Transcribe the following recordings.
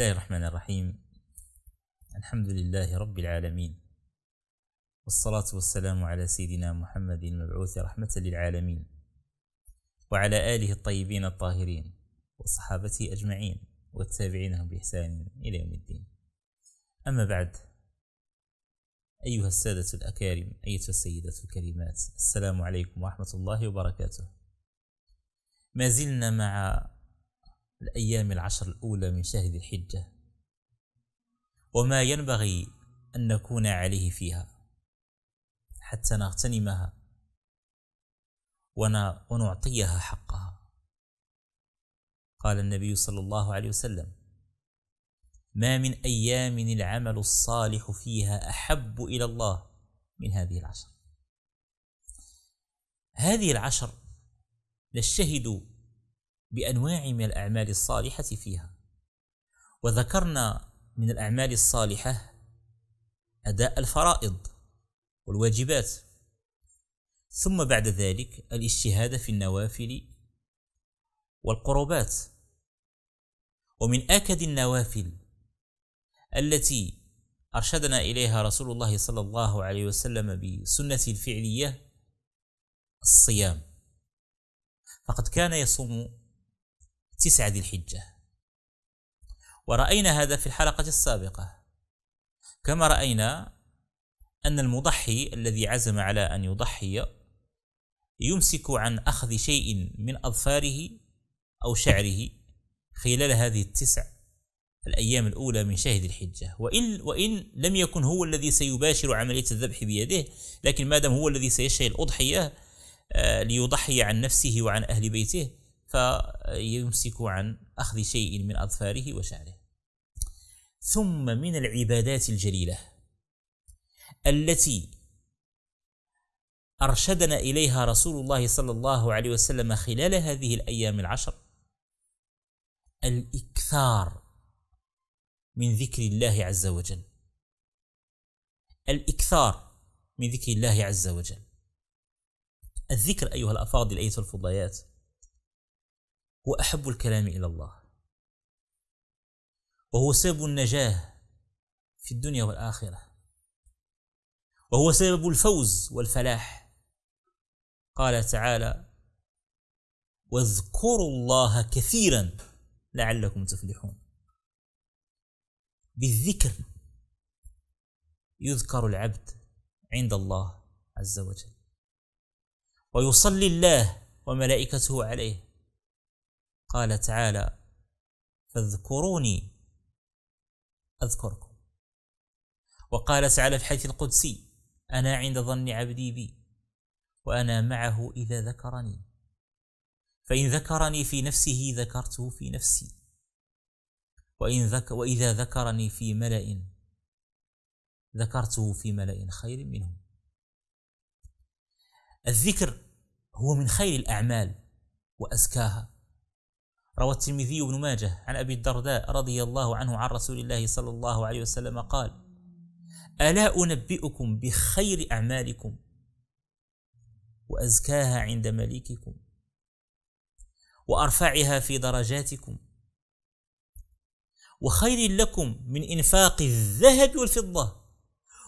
الله الرحمن الرحيم الحمد لله رب العالمين والصلاة والسلام على سيدنا محمد المبعوث رحمة للعالمين وعلى آله الطيبين الطاهرين وصحابته أجمعين والتابعينهم بإحسان إلى يوم الدين أما بعد أيها السادة الأكارم أيتها السيدة الكريمات السلام عليكم ورحمة الله وبركاته ما زلنا مع الأيام العشر الأولى من شهر ذي الحجة وما ينبغي أن نكون عليه فيها حتى نغتنمها ونعطيها حقها قال النبي صلى الله عليه وسلم ما من أيام العمل الصالح فيها أحب إلى الله من هذه العشر هذه العشر نشهد بانواع من الاعمال الصالحه فيها وذكرنا من الاعمال الصالحه اداء الفرائض والواجبات ثم بعد ذلك الاجتهاد في النوافل والقربات ومن اكد النوافل التي ارشدنا اليها رسول الله صلى الله عليه وسلم بسنه الفعليه الصيام فقد كان يصوم تسعة ذي الحجة ورأينا هذا في الحلقة السابقة كما رأينا أن المضحي الذي عزم على أن يضحي يمسك عن أخذ شيء من أظفاره أو شعره خلال هذه التسع الأيام الأولى من شهد الحجة وإن, وإن لم يكن هو الذي سيباشر عملية الذبح بيده لكن ما دام هو الذي سيشهي الأضحية آه، ليضحي عن نفسه وعن أهل بيته فيمسك عن أخذ شيء من أظفاره وشعره ثم من العبادات الجليلة التي أرشدنا إليها رسول الله صلى الله عليه وسلم خلال هذه الأيام العشر الإكثار من ذكر الله عز وجل الإكثار من ذكر الله عز وجل الذكر أيها الأفاضل أيها الفضيات وأحب الكلام إلى الله وهو سبب النجاة في الدنيا والآخرة وهو سبب الفوز والفلاح قال تعالى واذكروا الله كثيرا لعلكم تفلحون بالذكر يذكر العبد عند الله عز وجل ويصلي الله وملائكته عليه قال تعالى فاذكروني أذكركم وقال تعالى في الحديث القدسي أنا عند ظن عبدي بي وأنا معه إذا ذكرني فإن ذكرني في نفسه ذكرته في نفسي وإن ذك وإذا ذكرني في ملأ ذكرته في ملأ خير منهم الذكر هو من خير الأعمال وأزكاها روى الترمذي بن ماجه عن أبي الدرداء رضي الله عنه عن رسول الله صلى الله عليه وسلم قال ألا أنبئكم بخير أعمالكم وأزكاها عند مليككم وأرفعها في درجاتكم وخير لكم من إنفاق الذهب والفضة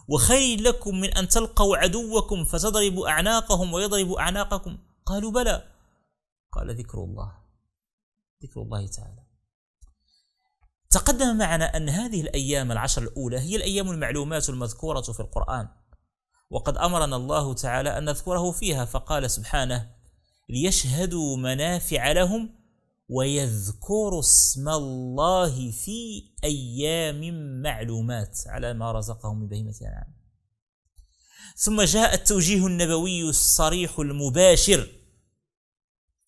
وخير لكم من أن تلقوا عدوكم فتضربوا أعناقهم ويضربوا أعناقكم قالوا بلى قال ذكر الله ذكر الله تعالى تقدم معنا أن هذه الأيام العشر الأولى هي الأيام المعلومات المذكورة في القرآن وقد أمرنا الله تعالى أن نذكره فيها فقال سبحانه ليشهدوا منافع لهم ويذكروا اسم الله في أيام معلومات على ما رزقهم من بهيمة الأنعام ثم جاء التوجيه النبوي الصريح المباشر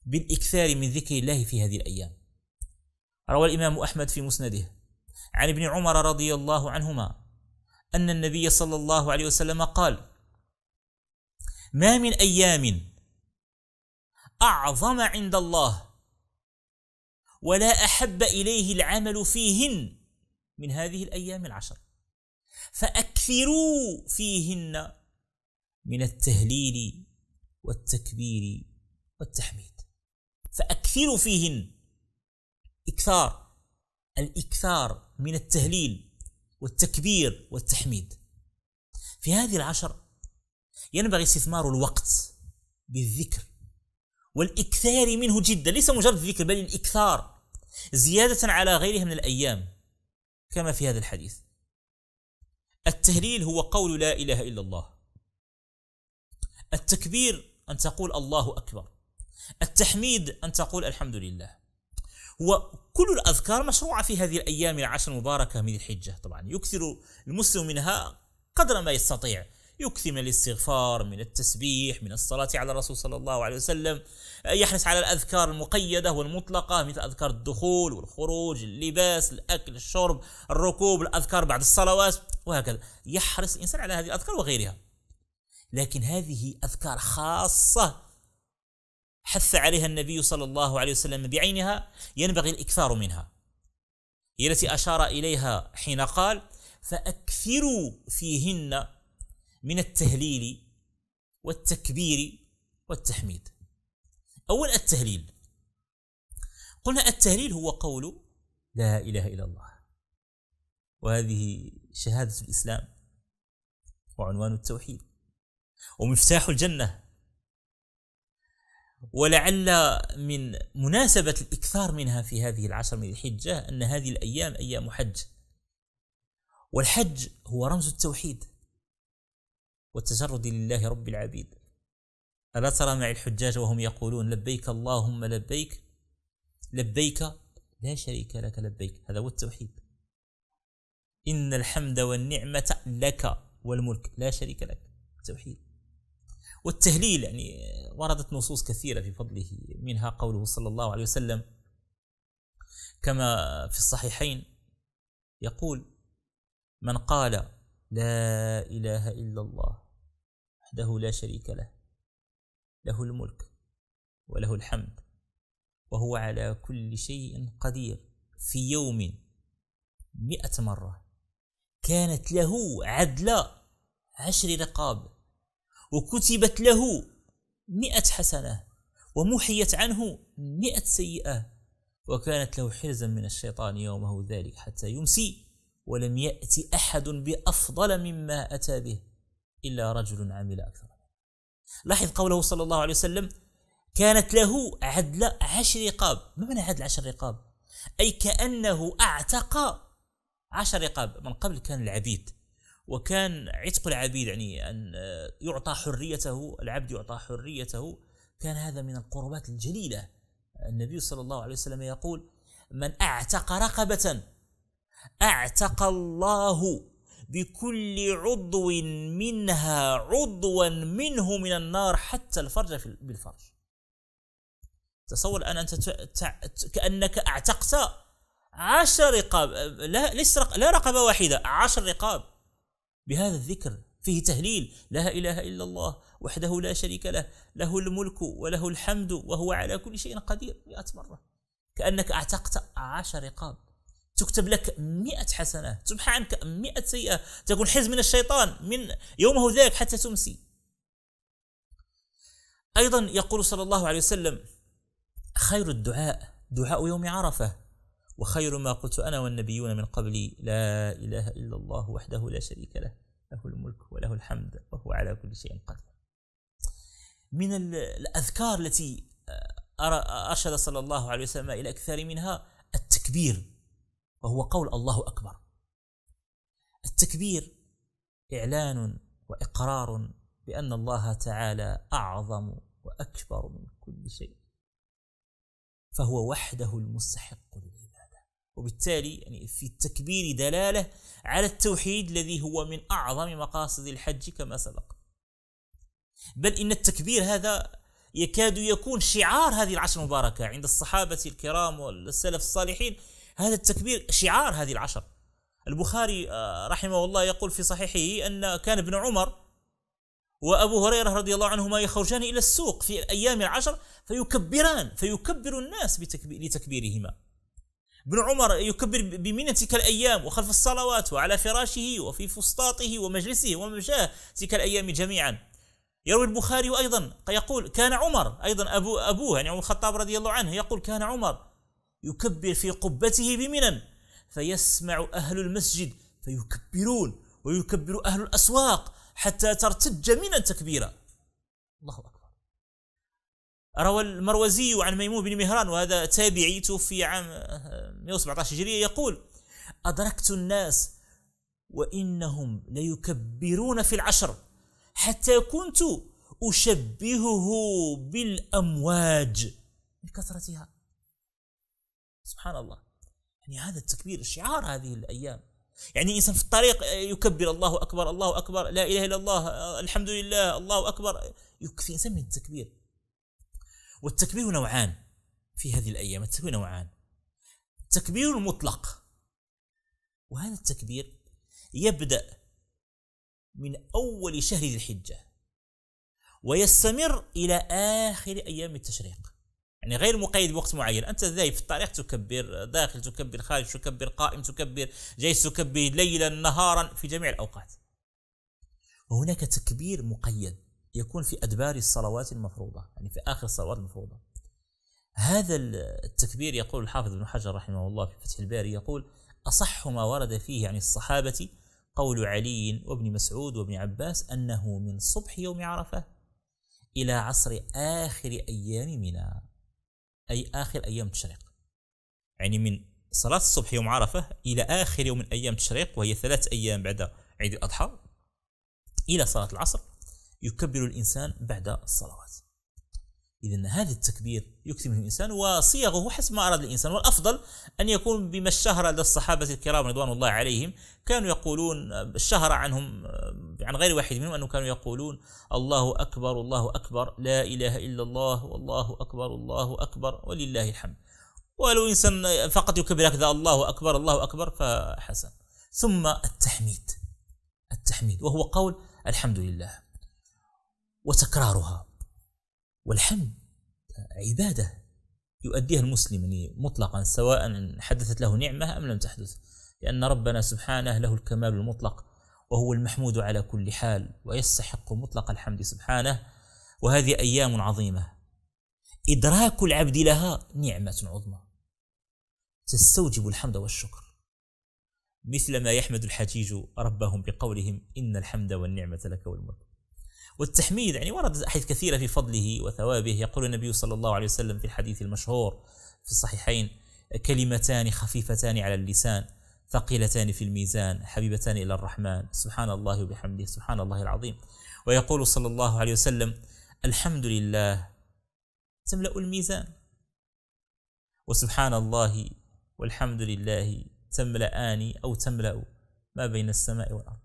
بالاكثار من ذكر الله في هذه الايام روى الامام احمد في مسنده عن ابن عمر رضي الله عنهما ان النبي صلى الله عليه وسلم قال ما من ايام اعظم عند الله ولا احب اليه العمل فيهن من هذه الايام العشر فاكثروا فيهن من التهليل والتكبير والتحميد فأكثروا فيهن إكثار الإكثار من التهليل والتكبير والتحميد في هذه العشر ينبغي استثمار الوقت بالذكر والإكثار منه جدا ليس مجرد الذكر بل الإكثار زيادة على غيرها من الأيام كما في هذا الحديث التهليل هو قول لا إله إلا الله التكبير أن تقول الله أكبر التحميد أن تقول الحمد لله وكل الأذكار مشروعة في هذه الأيام العشر المباركة من الحجة طبعا يكثر المسلم منها قدر ما يستطيع يكثر من الاستغفار من التسبيح من الصلاة على الرسول صلى الله عليه وسلم يحرص على الأذكار المقيدة والمطلقة مثل أذكار الدخول والخروج اللباس الأكل الشرب الركوب الأذكار بعد الصلوات وهكذا يحرص الإنسان على هذه الأذكار وغيرها لكن هذه أذكار خاصة حث عليها النبي صلى الله عليه وسلم بعينها ينبغي الاكثار منها هي التي اشار اليها حين قال فاكثروا فيهن من التهليل والتكبير والتحميد اولا التهليل قلنا التهليل هو قول لا اله الا الله وهذه شهاده الاسلام وعنوان التوحيد ومفتاح الجنه ولعل من مناسبة الإكثار منها في هذه العشر من الحجة أن هذه الأيام أيام حج والحج هو رمز التوحيد والتجرد لله رب العبيد ألا ترى معي الحجاج وهم يقولون لبيك اللهم لبيك لبيك لا شريك لك لبيك هذا هو التوحيد إن الحمد والنعمة لك والملك لا شريك لك التوحيد والتهليل يعني وردت نصوص كثيرة في فضله منها قوله صلى الله عليه وسلم كما في الصحيحين يقول من قال لا إله إلا الله وحده لا شريك له له الملك وله الحمد وهو على كل شيء قدير في يوم مئة مرة كانت له عدل عشر رقاب وكتبت له مئة حسنة ومحيت عنه مئة سيئة وكانت له حرزا من الشيطان يومه ذلك حتى يمسي ولم يأتي أحد بأفضل مما أتى به إلا رجل عمل أكثر لاحظ قوله صلى الله عليه وسلم كانت له عدل عشر رقاب ما معنى عدل عشر رقاب أي كأنه أعتق عشر رقاب من قبل كان العبيد وكان عتق العبيد يعني أن آه، يعطى حريته العبد يعطى حريته كان هذا من القربات الجليلة النبي صلى الله عليه وسلم يقول من أعتق رقبة أعتق الله بكل عضو منها عضوا منه من النار حتى الفرج بالفرج تصور الآن أنت كأنك أعتقت عشر رقاب آه، لا, ليس لا رقبة واحدة عشر رقاب بهذا الذكر فيه تهليل لا اله الا الله وحده لا شريك له له الملك وله الحمد وهو على كل شيء قدير مئة مرة كأنك أعتقت عشر رقاب تكتب لك مئة حسنة تمحى عنك مئة سيئة تكون حز من الشيطان من يومه ذاك حتى تمسي أيضا يقول صلى الله عليه وسلم خير الدعاء دعاء يوم عرفة وخير ما قلت أنا والنبيون من قبلي لا إله إلا الله وحده لا شريك له له الملك وله الحمد وهو على كل شيء قدير من الأذكار التي آه، أرشد صلى الله عليه وسلم إلى أكثر منها التكبير وهو قول الله أكبر التكبير إعلان وإقرار بأن الله تعالى أعظم وأكبر من كل شيء فهو وحده المستحق للعبادة وبالتالي يعني في التكبير دلالة على التوحيد الذي هو من أعظم مقاصد الحج كما سبق بل إن التكبير هذا يكاد يكون شعار هذه العشر المباركة عند الصحابة الكرام والسلف الصالحين هذا التكبير شعار هذه العشر البخاري آه، رحمه الله يقول في صحيحه أن كان ابن عمر وأبو هريرة رضي الله عنهما يخرجان إلى السوق في الأيام العشر فيكبران فيكبر الناس لتكبيرهما ابن عمر يكبر بمنة تلك الأيام وخلف الصلوات وعلى فراشه وفي فسطاطه ومجلسه وممشاه تلك الأيام جميعا يروي البخاري أيضا يقول كان عمر أيضا أبو أبوه يعني عمر الخطاب رضي الله عنه يقول كان عمر يكبر في قبته بمنا فيسمع أهل المسجد فيكبرون ويكبر أهل الأسواق حتى ترتج منى تكبيرا الله أكبر روى المروزي عن ميمون بن مهران وهذا تابعي توفي عام 117 آه، هجرية يقول أدركت الناس وإنهم ليكبرون في العشر حتى كنت أشبهه بالأمواج لكثرتها سبحان الله يعني هذا التكبير شعار هذه الأيام يعني الإنسان في الطريق آه، يكبر الله أكبر الله أكبر لا إله إلا الله آه، الحمد لله الله أكبر يكفي إنسان من التكبير والتكبير نوعان في هذه الأيام التكبير نوعان التكبير المطلق وهذا التكبير يبدأ من أول شهر ذي الحجة ويستمر إلى آخر أيام التشريق يعني غير مقيد بوقت معين أنت ذاي في الطريق تكبر داخل تكبر خارج تكبر قائم تكبر جيش تكبر ليلا نهارا في جميع الأوقات وهناك تكبير مقيد يكون في أدبار الصلوات المفروضة يعني في آخر الصلوات المفروضة هذا التكبير يقول الحافظ ابن حجر رحمه الله في فتح الباري يقول أصح ما ورد فيه عن الصحابة قول علي وابن مسعود وابن عباس أنه من صبح يوم عرفة إلى عصر آخر أيام منى أي آخر أيام تشريق يعني من صلاة الصبح يوم عرفة إلى آخر يوم من أيام تشريق وهي ثلاث أيام بعد عيد الأضحى إلى صلاة العصر يكبر الإنسان بعد الصلوات إذا هذا التكبير يكتب الإنسان وصيغه حسب ما أراد الإنسان والأفضل أن يكون بما اشتهر لدى الصحابة الكرام رضوان الله عليهم كانوا يقولون اشتهر عنهم عن غير واحد منهم أنهم كانوا يقولون الله أكبر الله أكبر لا إله إلا الله والله أكبر الله أكبر ولله الحمد ولو إنسان فقط يكبر هكذا الله أكبر الله أكبر فحسن ثم التحميد التحميد وهو قول الحمد لله وتكرارها والحمد عبادة يؤديها المسلم يعني مطلقا سواء حدثت له نعمة أم لم تحدث لأن ربنا سبحانه له الكمال المطلق وهو المحمود على كل حال ويستحق مطلق الحمد سبحانه وهذه أيام عظيمة إدراك العبد لها نعمة عظمى تستوجب الحمد والشكر مثلما يحمد الحجيج ربهم بقولهم إن الحمد والنعمة لك والملك والتحميد يعني ورد أحاديث كثيرة في فضله وثوابه يقول النبي صلى الله عليه وسلم في الحديث المشهور في الصحيحين كلمتان خفيفتان على اللسان ثقيلتان في الميزان حبيبتان إلى الرحمن سبحان الله وبحمده سبحان الله العظيم ويقول صلى الله عليه وسلم الحمد لله تملأ الميزان وسبحان الله والحمد لله تملأان أو تملأ ما بين السماء والأرض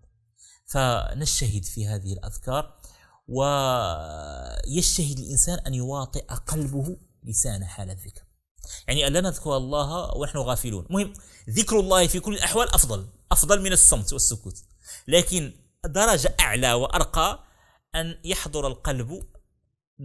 فنجتهد في هذه الأذكار ويشتهي الإنسان أن يواطئ قلبه لسان حال الذكر يعني لا نذكر الله ونحن غافلون مهم ذكر الله في كل الأحوال أفضل أفضل من الصمت والسكوت لكن درجة أعلى وأرقى أن يحضر القلب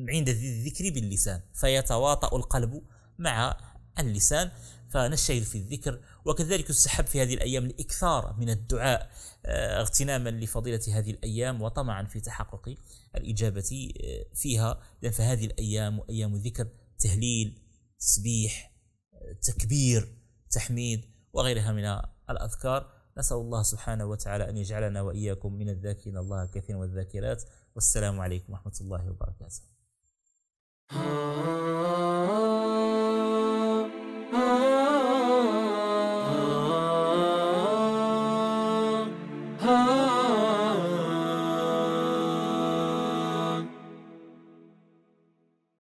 عند الذكر باللسان فيتواطأ القلب مع اللسان فنشهد في الذكر وكذلك السحب في هذه الأيام الإكثار من الدعاء آه، اغتناما لفضيلة هذه الأيام وطمعا في تحقق الإجابة آه، فيها فهذه الأيام وأيام الذكر تهليل تسبيح آه، تكبير تحميد وغيرها من الأذكار نسأل الله سبحانه وتعالى أن يجعلنا وإياكم من الذاكرين الله كثيرا والذاكرات والسلام عليكم ورحمة الله وبركاته